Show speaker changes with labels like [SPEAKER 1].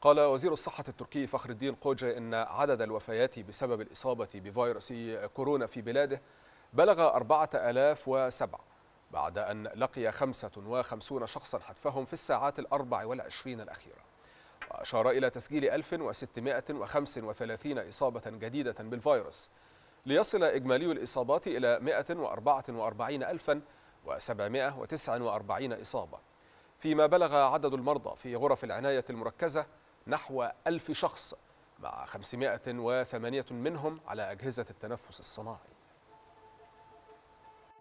[SPEAKER 1] قال وزير الصحة التركي فخر الدين قوجي إن عدد الوفيات بسبب الإصابة بفيروس كورونا في بلاده بلغ 4007 بعد أن لقي 55 شخصا حتفهم في الساعات الأربع والعشرين الأخيرة وأشار إلى تسجيل 1635 إصابة جديدة بالفيروس ليصل إجمالي الإصابات إلى 144749 إصابة فيما بلغ عدد المرضى في غرف العناية المركزة نحو ألف شخص مع 508 منهم على أجهزة التنفس الصناعي